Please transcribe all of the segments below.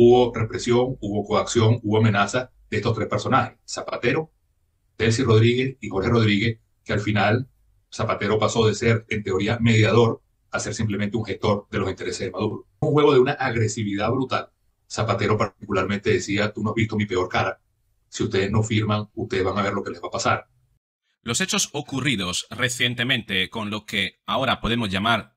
hubo represión, hubo coacción, hubo amenaza de estos tres personajes, Zapatero, Delcy Rodríguez y Jorge Rodríguez, que al final Zapatero pasó de ser, en teoría, mediador a ser simplemente un gestor de los intereses de Maduro. Un juego de una agresividad brutal. Zapatero particularmente decía, tú no has visto mi peor cara. Si ustedes no firman, ustedes van a ver lo que les va a pasar. Los hechos ocurridos recientemente con lo que ahora podemos llamar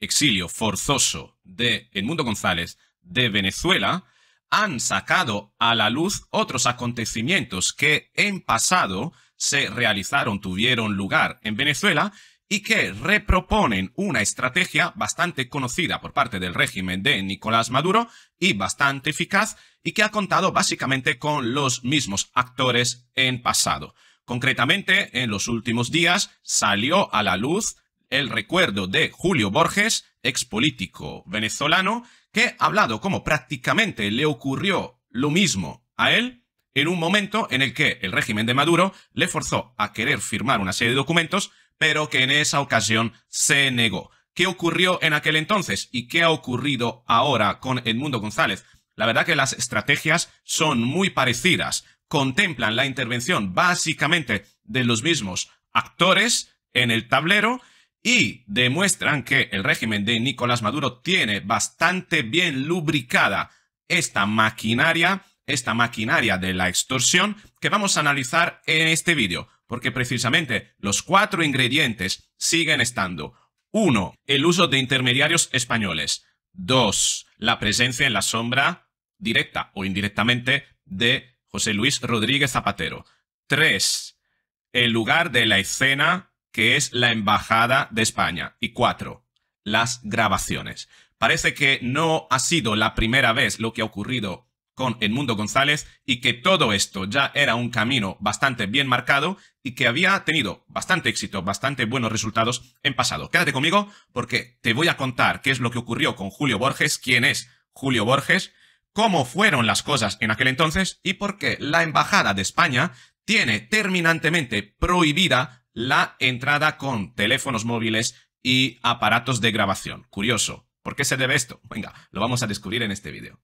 exilio forzoso de Edmundo González de Venezuela han sacado a la luz otros acontecimientos que en pasado se realizaron, tuvieron lugar en Venezuela y que reproponen una estrategia bastante conocida por parte del régimen de Nicolás Maduro y bastante eficaz y que ha contado básicamente con los mismos actores en pasado. Concretamente, en los últimos días salió a la luz el recuerdo de Julio Borges, ex político venezolano, que ha hablado como prácticamente le ocurrió lo mismo a él en un momento en el que el régimen de Maduro le forzó a querer firmar una serie de documentos, pero que en esa ocasión se negó. ¿Qué ocurrió en aquel entonces y qué ha ocurrido ahora con Edmundo González? La verdad que las estrategias son muy parecidas, contemplan la intervención básicamente de los mismos actores en el tablero y demuestran que el régimen de Nicolás Maduro tiene bastante bien lubricada esta maquinaria, esta maquinaria de la extorsión que vamos a analizar en este vídeo, porque precisamente los cuatro ingredientes siguen estando. Uno, El uso de intermediarios españoles. 2. La presencia en la sombra, directa o indirectamente, de José Luis Rodríguez Zapatero. 3. El lugar de la escena que es la Embajada de España. Y cuatro, las grabaciones. Parece que no ha sido la primera vez lo que ha ocurrido con Edmundo González y que todo esto ya era un camino bastante bien marcado y que había tenido bastante éxito, bastante buenos resultados en pasado. Quédate conmigo porque te voy a contar qué es lo que ocurrió con Julio Borges, quién es Julio Borges, cómo fueron las cosas en aquel entonces y por qué la Embajada de España tiene terminantemente prohibida la entrada con teléfonos móviles y aparatos de grabación. Curioso. ¿Por qué se debe esto? Venga, lo vamos a descubrir en este vídeo.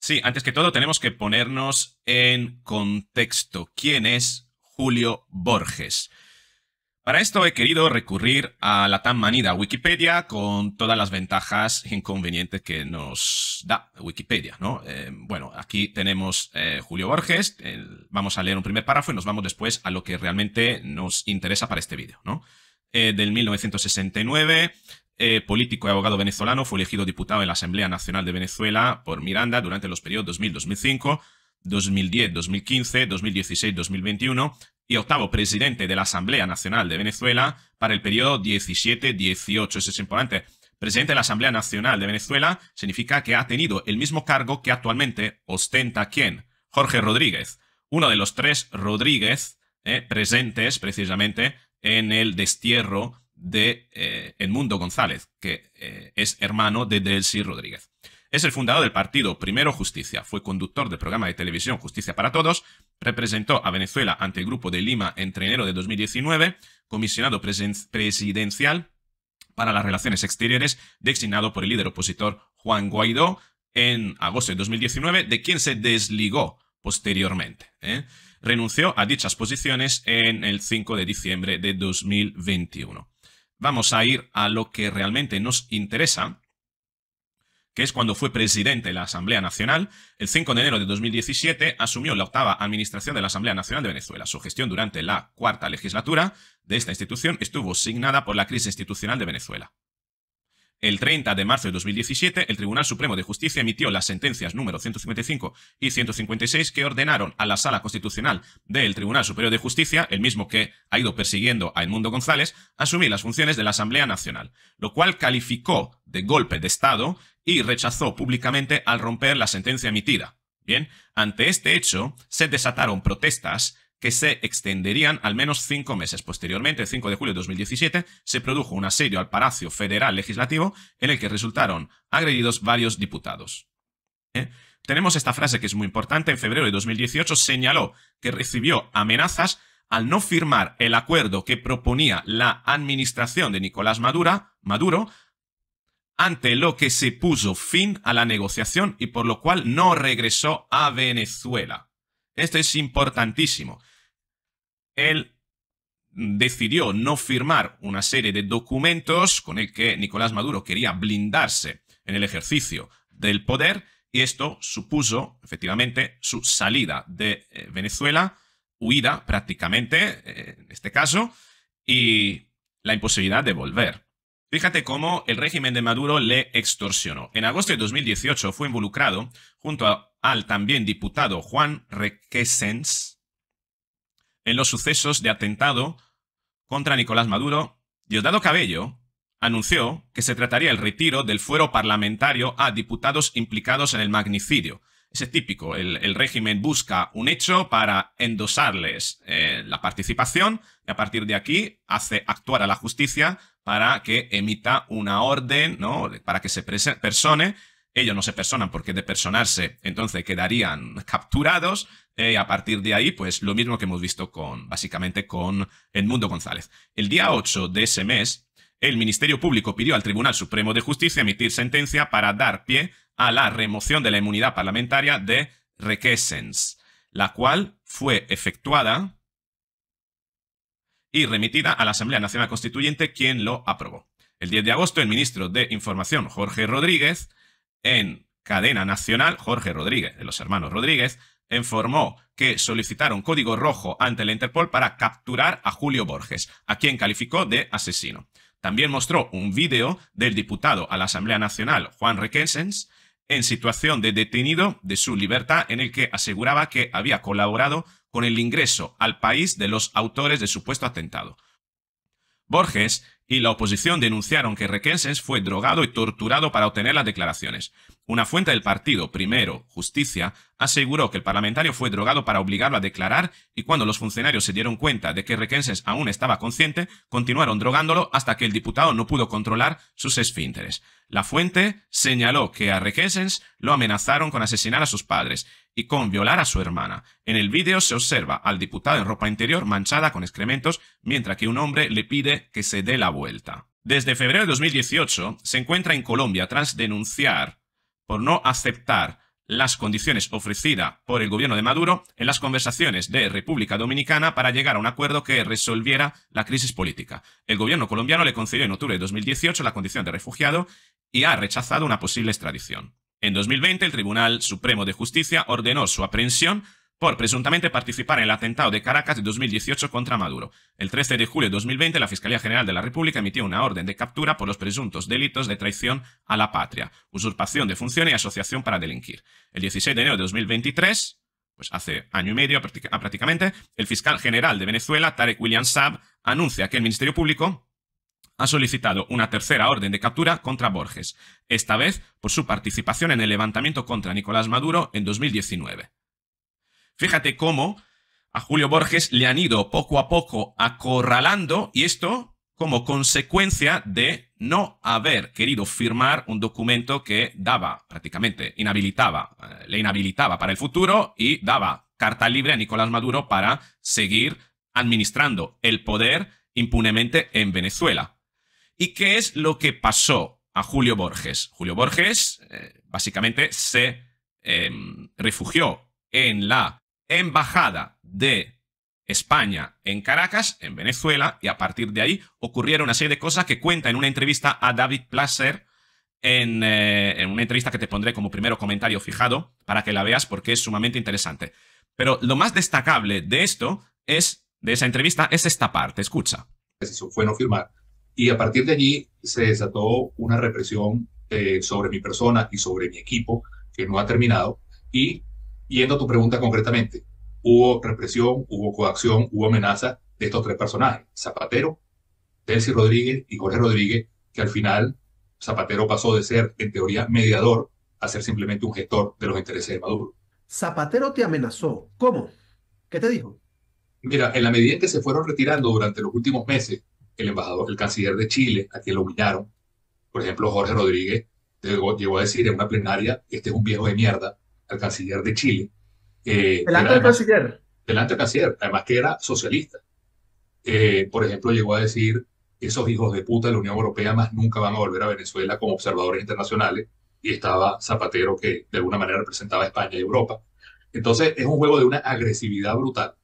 Sí, antes que todo tenemos que ponernos en contexto. ¿Quién es Julio Borges? Para esto he querido recurrir a la tan manida Wikipedia con todas las ventajas e inconvenientes que nos da Wikipedia, ¿no? Eh, bueno, aquí tenemos eh, Julio Borges, vamos a leer un primer párrafo y nos vamos después a lo que realmente nos interesa para este vídeo, ¿no? Eh, del 1969, político y abogado venezolano, fue elegido diputado en la Asamblea Nacional de Venezuela por Miranda durante los periodos 2000-2005, 2010-2015, 2016-2021, y octavo presidente de la Asamblea Nacional de Venezuela para el periodo 17-18. Eso es importante. Presidente de la Asamblea Nacional de Venezuela significa que ha tenido el mismo cargo que actualmente ostenta quién? Jorge Rodríguez, uno de los tres Rodríguez eh, presentes precisamente en el destierro de eh, Edmundo González, que eh, es hermano de Delcy Rodríguez. Es el fundador del partido Primero Justicia, fue conductor del programa de televisión Justicia para Todos, representó a Venezuela ante el Grupo de Lima entre enero de 2019, comisionado presidencial para las relaciones exteriores, designado por el líder opositor Juan Guaidó en agosto de 2019, de quien se desligó posteriormente. ¿eh? Renunció a dichas posiciones en el 5 de diciembre de 2021. Vamos a ir a lo que realmente nos interesa, que es cuando fue presidente de la Asamblea Nacional, el 5 de enero de 2017 asumió la octava administración de la Asamblea Nacional de Venezuela. Su gestión durante la cuarta legislatura de esta institución estuvo signada por la crisis institucional de Venezuela. El 30 de marzo de 2017, el Tribunal Supremo de Justicia emitió las sentencias número 155 y 156 que ordenaron a la Sala Constitucional del Tribunal Superior de Justicia, el mismo que ha ido persiguiendo a Edmundo González, asumir las funciones de la Asamblea Nacional, lo cual calificó de golpe de Estado y rechazó públicamente al romper la sentencia emitida. Bien, ante este hecho se desataron protestas que se extenderían al menos cinco meses. Posteriormente, el 5 de julio de 2017, se produjo un asedio al Palacio Federal Legislativo en el que resultaron agredidos varios diputados. ¿Eh? Tenemos esta frase que es muy importante. En febrero de 2018 señaló que recibió amenazas al no firmar el acuerdo que proponía la administración de Nicolás Maduro, ante lo que se puso fin a la negociación y por lo cual no regresó a Venezuela. Esto es importantísimo él decidió no firmar una serie de documentos con el que Nicolás Maduro quería blindarse en el ejercicio del poder y esto supuso efectivamente su salida de eh, Venezuela, huida prácticamente eh, en este caso, y la imposibilidad de volver. Fíjate cómo el régimen de Maduro le extorsionó. En agosto de 2018 fue involucrado, junto al también diputado Juan Requesens, en los sucesos de atentado contra Nicolás Maduro, Diosdado Cabello anunció que se trataría el retiro del fuero parlamentario a diputados implicados en el magnicidio. Ese típico, el, régimen busca un hecho para endosarles eh, la participación y a partir de aquí hace actuar a la justicia para que emita una orden, ¿no? Para que se persone. Ellos no se personan porque de personarse entonces quedarían capturados eh, a partir de ahí, pues lo mismo que hemos visto con, básicamente, con Edmundo González. El día 8 de ese mes, el Ministerio Público pidió al Tribunal Supremo de Justicia emitir sentencia para dar pie a la remoción de la inmunidad parlamentaria de Requesens, la cual fue efectuada y remitida a la Asamblea Nacional Constituyente, quien lo aprobó. El 10 de agosto, el ministro de Información, Jorge Rodríguez, en cadena nacional, Jorge Rodríguez, de los hermanos Rodríguez, informó que solicitaron código rojo ante la Interpol para capturar a Julio Borges, a quien calificó de asesino. También mostró un vídeo del diputado a la Asamblea Nacional, Juan Requesens, en situación de detenido de su libertad, en el que aseguraba que había colaborado con el ingreso al país de los autores del supuesto atentado. Borges y la oposición denunciaron que Requesens fue drogado y torturado para obtener las declaraciones. Una fuente del partido, primero, Justicia, aseguró que el parlamentario fue drogado para obligarlo a declarar y cuando los funcionarios se dieron cuenta de que Requesens aún estaba consciente, continuaron drogándolo hasta que el diputado no pudo controlar sus esfínteres. La fuente señaló que a Requesens lo amenazaron con asesinar a sus padres con violar a su hermana. En el vídeo se observa al diputado en ropa interior manchada con excrementos mientras que un hombre le pide que se dé la vuelta. Desde febrero de 2018 se encuentra en Colombia tras denunciar por no aceptar las condiciones ofrecidas por el gobierno de Maduro en las conversaciones de República Dominicana para llegar a un acuerdo que resolviera la crisis política. El gobierno colombiano le concedió en octubre de 2018 la condición de refugiado y ha rechazado una posible extradición. En 2020, el Tribunal Supremo de Justicia ordenó su aprehensión por presuntamente participar en el atentado de Caracas de 2018 contra Maduro. El 13 de julio de 2020, la Fiscalía General de la República emitió una orden de captura por los presuntos delitos de traición a la patria, usurpación de funciones y asociación para delinquir. El 16 de enero de 2023, pues hace año y medio prácticamente, el fiscal general de Venezuela, Tarek William Saab, anuncia que el Ministerio Público ha solicitado una tercera orden de captura contra Borges, esta vez por su participación en el levantamiento contra Nicolás Maduro en 2019. Fíjate cómo a Julio Borges le han ido poco a poco acorralando y esto como consecuencia de no haber querido firmar un documento que daba, prácticamente inhabilitaba, eh, le inhabilitaba para el futuro y daba carta libre a Nicolás Maduro para seguir administrando el poder impunemente en Venezuela. ¿Y qué es lo que pasó a Julio Borges? Julio Borges eh, básicamente se em, refugió en la embajada de España en Caracas, en Venezuela, y a partir de ahí ocurrieron una serie de cosas que cuenta en una entrevista a David Placer, eh, en, una entrevista que te pondré como primero comentario fijado para que la veas porque es sumamente interesante. Pero lo más destacable de esto es, de esa entrevista, es esta parte, escucha. fue no firmar y a partir de allí se desató una represión eh, sobre mi persona y sobre mi equipo que no ha terminado. Y yendo a tu pregunta concretamente, hubo represión, hubo coacción, hubo amenaza de estos tres personajes, Zapatero, Delcy Rodríguez y Jorge Rodríguez, que al final Zapatero pasó de ser, en teoría, mediador a ser simplemente un gestor de los intereses de Maduro. Zapatero te amenazó. ¿Cómo? ¿Qué te dijo? Mira, en la medida en que se fueron retirando durante los últimos meses el embajador, el canciller de Chile, a quien lo humillaron. Por ejemplo, Jorge Rodríguez llegó, a decir en una plenaria, este es un viejo de mierda, al canciller de Chile. Eh, delante del canciller. Delante del canciller, además que era socialista. Eh, por ejemplo, llegó a decir, esos hijos de puta de la Unión Europea más nunca van a volver a Venezuela como observadores internacionales. Y estaba Zapatero, que de alguna manera representaba a España y Europa. Entonces, es un juego de una agresividad brutal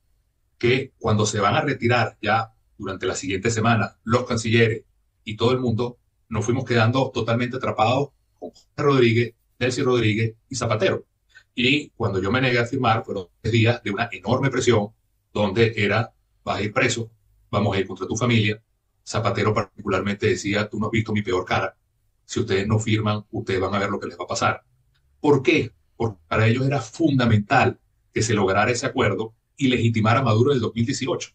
que cuando se van a retirar ya durante la siguiente semana, los cancilleres y todo el mundo, nos fuimos quedando totalmente atrapados con Rodríguez, Nelson Rodríguez y Zapatero. Y cuando yo me negué a firmar, fueron tres días de una enorme presión, donde era, vas a ir preso, vamos a ir contra tu familia. Zapatero particularmente decía, tú no has visto mi peor cara. Si ustedes no firman, ustedes van a ver lo que les va a pasar. ¿Por qué? Porque para ellos era fundamental que se lograra ese acuerdo y legitimara a Maduro en el 2018.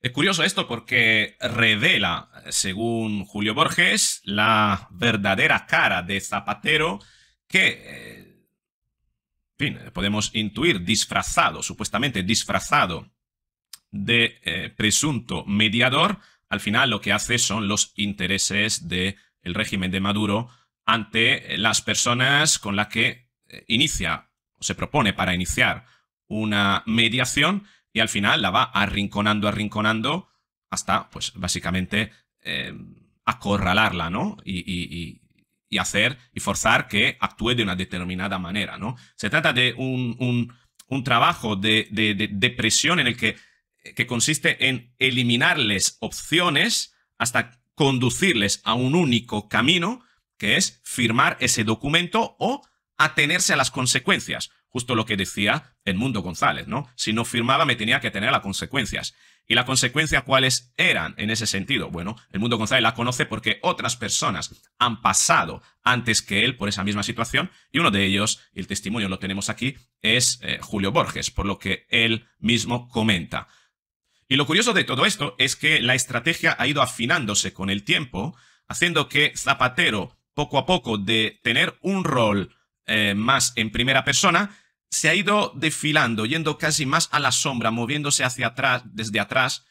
Es curioso esto porque revela, según Julio Borges, la verdadera cara de Zapatero que, eh, en fin, podemos intuir disfrazado, supuestamente disfrazado de eh, presunto mediador, al final lo que hace son los intereses del régimen de Maduro ante las personas con las que eh, inicia o se propone para iniciar una mediación y al final la va arrinconando, arrinconando, hasta, pues, básicamente eh, acorralarla, ¿no? Y, hacer y forzar que actúe de una determinada manera, ¿no? Se trata de un, trabajo de, presión en el que, que consiste en eliminarles opciones hasta conducirles a un único camino, que es firmar ese documento o atenerse a las consecuencias. Justo lo que decía el Mundo González, ¿no? Si no firmaba me tenía que tener las consecuencias. ¿Y las consecuencias cuáles eran en ese sentido? Bueno, el Mundo González la conoce porque otras personas han pasado antes que él por esa misma situación y uno de ellos, el testimonio lo tenemos aquí, es eh, Julio Borges, por lo que él mismo comenta. Y lo curioso de todo esto es que la estrategia ha ido afinándose con el tiempo, haciendo que Zapatero poco a poco de tener un rol eh, más en primera persona, se ha ido desfilando, yendo casi más a la sombra, moviéndose hacia atrás, desde atrás,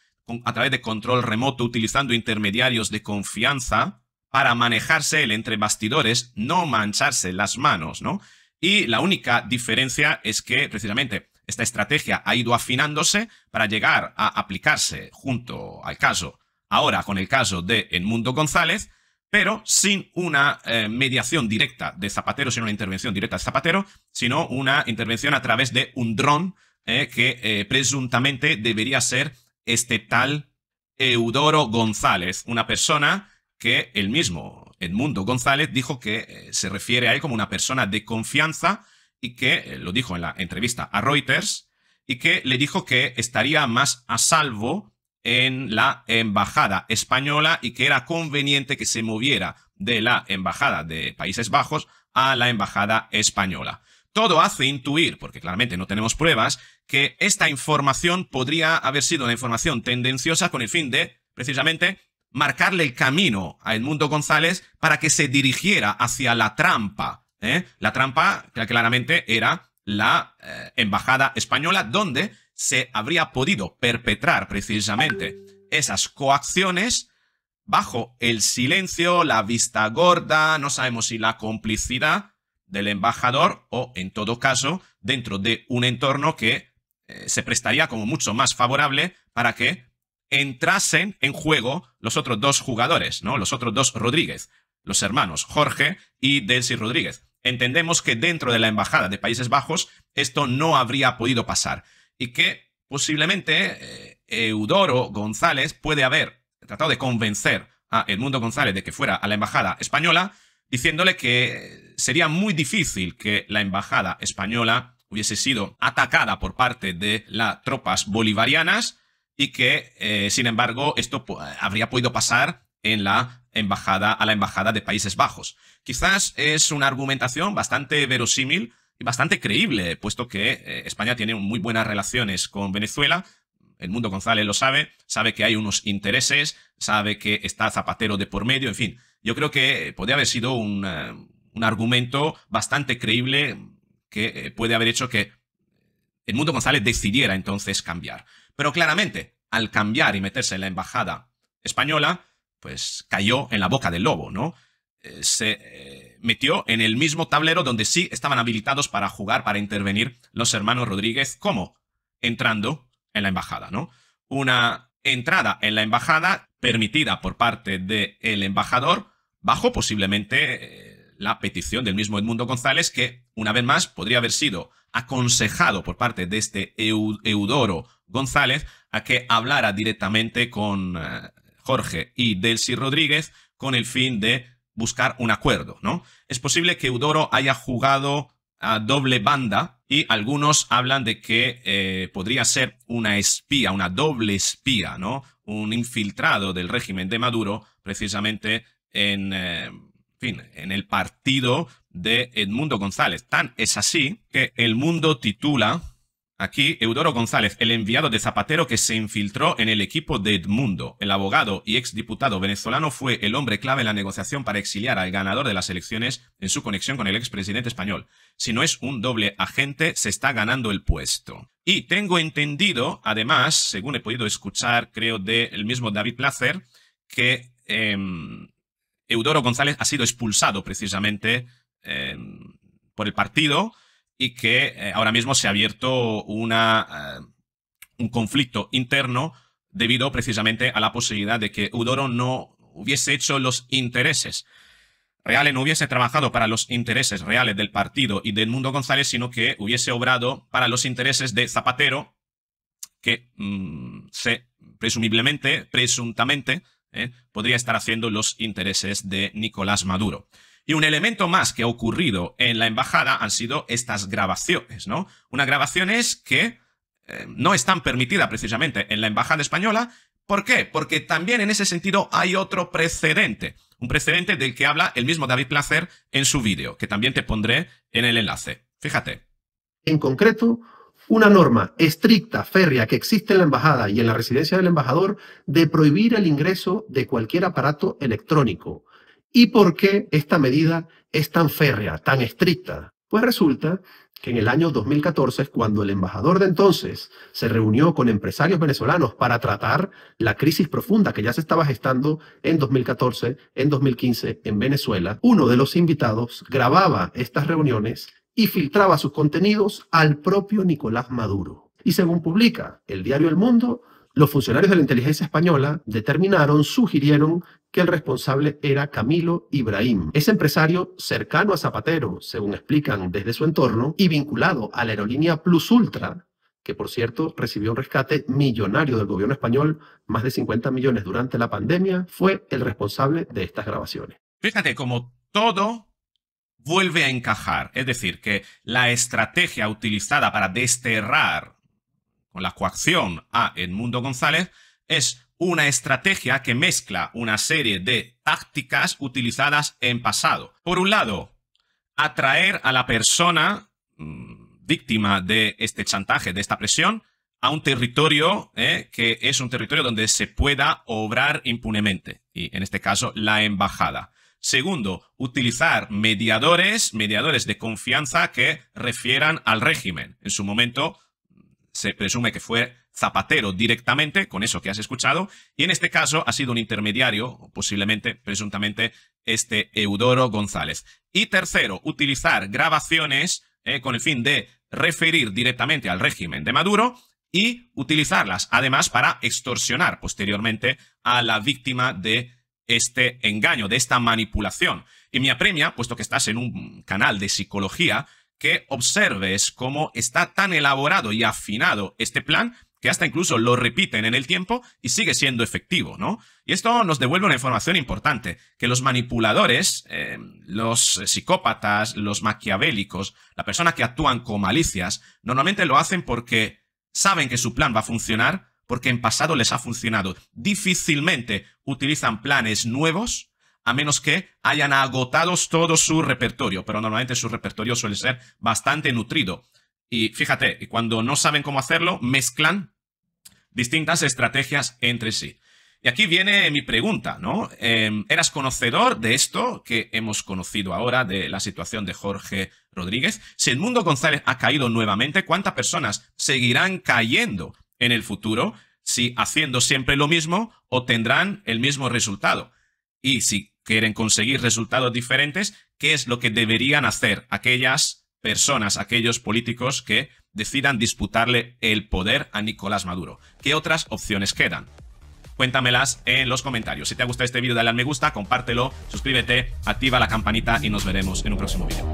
a través de control remoto, utilizando intermediarios de confianza para manejarse él entre bastidores, no mancharse las manos, ¿no? Y la única diferencia es que precisamente esta estrategia ha ido afinándose para llegar a aplicarse junto al caso, ahora con el caso de Edmundo González, pero sin una eh, mediación directa de Zapatero, sin una intervención directa de Zapatero, sino una intervención a través de un dron eh, que eh, presuntamente debería ser este tal Eudoro González, una persona que el mismo Edmundo González dijo que se refiere a él como una persona de confianza y que lo dijo en la entrevista a Reuters y que le dijo que estaría más a salvo en la embajada española y que era conveniente que se moviera de la embajada de Países Bajos a la embajada española. Todo hace intuir, porque claramente no tenemos pruebas, que esta información podría haber sido una información tendenciosa con el fin de, precisamente, marcarle el camino a Edmundo González para que se dirigiera hacia la trampa. ¿eh? La trampa claramente era la eh, embajada española, donde se habría podido perpetrar precisamente esas coacciones bajo el silencio, la vista gorda, no sabemos si la complicidad del embajador o, en todo caso, dentro de un entorno que eh, se prestaría como mucho más favorable para que entrasen en juego los otros dos jugadores, ¿no? Los otros dos Rodríguez, los hermanos Jorge y Delcy Rodríguez. Entendemos que dentro de la Embajada de Países Bajos esto no habría podido pasar y que posiblemente eh, Eudoro González puede haber tratado de convencer a Edmundo González de que fuera a la embajada española, diciéndole que sería muy difícil que la embajada española hubiese sido atacada por parte de las tropas bolivarianas y que, eh, sin embargo, esto habría podido pasar en la embajada, a la embajada de Países Bajos. Quizás es una argumentación bastante verosímil bastante creíble, puesto que eh, España tiene muy buenas relaciones con Venezuela. El mundo González lo sabe, sabe que hay unos intereses, sabe que está Zapatero de por medio, en fin. Yo creo que eh, podría haber sido eh, un, argumento bastante creíble que puede haber hecho que el mundo González decidiera entonces cambiar. Pero claramente, al cambiar y meterse en la embajada española, pues cayó en la boca del lobo, ¿no? se metió en el mismo tablero donde sí estaban habilitados para jugar, para intervenir los hermanos Rodríguez, como entrando en la embajada, ¿no? Una entrada en la embajada permitida por parte del el embajador bajo posiblemente eh, la petición del mismo Edmundo González, que una vez más podría haber sido aconsejado por parte de este Eudoro González a que hablara directamente con eh, Jorge y Delcy Rodríguez con el fin de buscar un acuerdo, ¿no? Es posible que Eudoro haya jugado a doble banda y algunos hablan de que eh, podría ser una espía, una doble espía, ¿no? Un infiltrado del régimen de Maduro, precisamente en, eh, fin, en el partido de Edmundo González. Tan es así que el mundo titula Aquí, Eudoro González, el enviado de Zapatero que se infiltró en el equipo de Edmundo, el abogado y exdiputado venezolano, fue el hombre clave en la negociación para exiliar al ganador de las elecciones en su conexión con el expresidente español. Si no es un doble agente, se está ganando el puesto. Y tengo entendido, además, según he podido escuchar, creo, del mismo David Placer, que em, Eudoro González ha sido expulsado precisamente em, por el partido y que eh, ahora mismo se ha abierto eh, un conflicto interno debido precisamente a la posibilidad de que Udoro no hubiese hecho los intereses reales, no hubiese trabajado para los intereses reales del partido y del Mundo González, sino que hubiese obrado para los intereses de Zapatero, que mm, se presumiblemente, presuntamente, eh, podría estar haciendo los intereses de Nicolás Maduro. Y un elemento más que ha ocurrido en la embajada han sido estas grabaciones, ¿no? Unas grabaciones que eh, no están permitidas precisamente en la embajada española. ¿Por qué? Porque también en ese sentido hay otro precedente, un precedente del que habla el mismo David Placer en su vídeo, que también te pondré en el enlace. Fíjate. En concreto, una norma estricta, férrea, que existe en la embajada y en la residencia del embajador de prohibir el ingreso de cualquier aparato electrónico, ¿Y por qué esta medida es tan férrea, tan estricta? Pues resulta que en el año 2014, cuando el embajador de entonces se reunió con empresarios venezolanos para tratar la crisis profunda que ya se estaba gestando en 2014, en 2015 en Venezuela, uno de los invitados grababa estas reuniones y filtraba sus contenidos al propio Nicolás Maduro. Y según publica el diario El Mundo, los funcionarios de la inteligencia española determinaron, sugirieron que el responsable era Camilo Ibrahim, ese empresario cercano a Zapatero, según explican desde su entorno, y vinculado a la aerolínea Plus Ultra, que por cierto recibió un rescate millonario del gobierno español, más de 50 millones durante la pandemia, fue el responsable de estas grabaciones. Fíjate cómo todo vuelve a encajar, es decir, que la estrategia utilizada para desterrar la coacción a Edmundo González, es una estrategia que mezcla una serie de tácticas utilizadas en pasado. Por un lado, atraer a la persona mm, víctima de este chantaje, de esta presión, a un territorio eh, que es un territorio donde se pueda obrar impunemente, y en este caso la embajada. Segundo, utilizar mediadores, mediadores de confianza que refieran al régimen. En su momento, se presume que fue Zapatero directamente, con eso que has escuchado, y en este caso ha sido un intermediario, posiblemente, presuntamente, este Eudoro González. Y tercero, utilizar grabaciones eh, con el fin de referir directamente al régimen de Maduro y utilizarlas además para extorsionar posteriormente a la víctima de este engaño, de esta manipulación. Y me apremia, puesto que estás en un canal de psicología, que observes cómo está tan elaborado y afinado este plan que hasta incluso lo repiten en el tiempo y sigue siendo efectivo, ¿no? Y esto nos devuelve una información importante, que los manipuladores, eh, los psicópatas, los maquiavélicos, la persona que actúan con malicias, normalmente lo hacen porque saben que su plan va a funcionar, porque en pasado les ha funcionado. Difícilmente utilizan planes nuevos a menos que hayan agotado todo su repertorio, pero normalmente su repertorio suele ser bastante nutrido. Y fíjate, cuando no saben cómo hacerlo, mezclan distintas estrategias entre sí. Y aquí viene mi pregunta, ¿no? Em, ¿Eras conocedor de esto que hemos conocido ahora, de la situación de Jorge Rodríguez? Si el mundo González ha caído nuevamente, ¿cuántas personas seguirán cayendo en el futuro si haciendo siempre lo mismo obtendrán el mismo resultado? Y si quieren conseguir resultados diferentes, ¿qué es lo que deberían hacer aquellas personas, aquellos políticos que decidan disputarle el poder a Nicolás Maduro? ¿Qué otras opciones quedan? Cuéntamelas en los comentarios. Si te ha gustado este vídeo, dale al me gusta, compártelo, suscríbete, activa la campanita y nos veremos en un próximo vídeo.